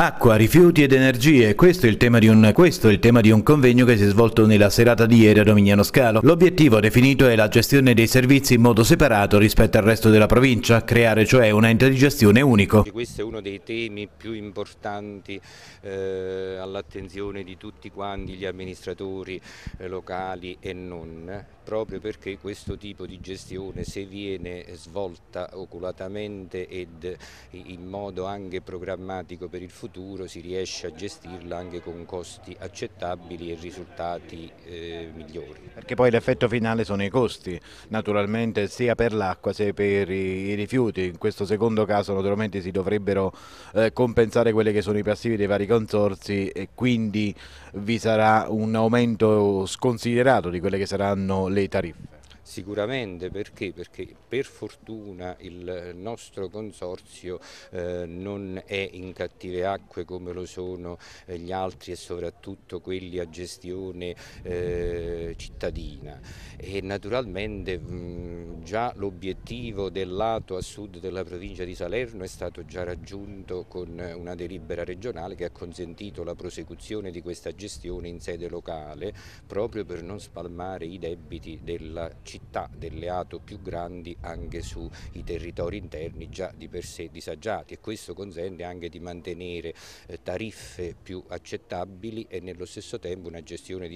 Acqua, rifiuti ed energie, questo è, un, questo è, il tema di un, convegno che si è svolto nella serata di ieri a Domignano Scalo. L'obiettivo definito è la gestione dei servizi in modo separato rispetto al resto della provincia, creare cioè un ente di gestione unico. Questo è uno dei temi più importanti eh, all'attenzione di tutti quanti gli amministratori eh, locali e non, proprio perché questo tipo di gestione se viene svolta oculatamente ed in modo anche programmatico per il futuro futuro si riesce a gestirla anche con costi accettabili e risultati eh, migliori. Perché poi l'effetto finale sono i costi, naturalmente sia per l'acqua sia per i, rifiuti, in questo secondo caso naturalmente si dovrebbero eh, compensare quelli che sono i passivi dei vari consorzi e quindi vi sarà un aumento sconsiderato di quelle che saranno le tariffe. Sicuramente perché? Perché per fortuna il nostro consorzio eh, non è in cattive acque come lo sono eh, gli altri e soprattutto quelli a gestione eh, cittadina e naturalmente mh, già l'obiettivo del lato a sud della provincia di Salerno è stato già raggiunto con una delibera regionale che ha consentito la prosecuzione di questa gestione in sede locale proprio per non spalmare i debiti della città città delle più grandi anche sui territori interni già di per sé disagiati e questo consente anche di mantenere eh, tariffe più accettabili e nello stesso tempo una gestione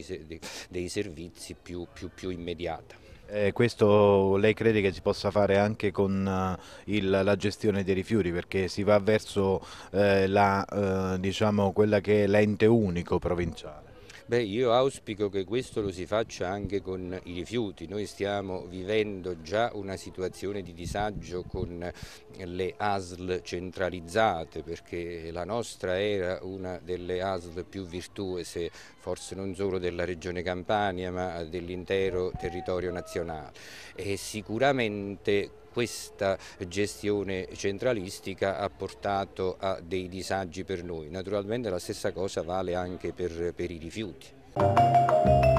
dei servizi più, più, più immediata. Eh, questo lei crede che si possa fare anche con eh, il, la gestione dei rifiuti perché si va verso eh, la, eh, diciamo, quella che è l'ente unico provinciale? Beh, io auspico che questo lo si faccia anche con i rifiuti. Noi stiamo vivendo già una situazione di disagio con le ASL centralizzate perché la nostra era una delle ASL più virtuose, forse non solo della regione Campania ma dell'intero territorio nazionale. E sicuramente questa gestione centralistica ha portato a dei disagi per noi. Naturalmente la stessa cosa vale anche per, per i rifiuti.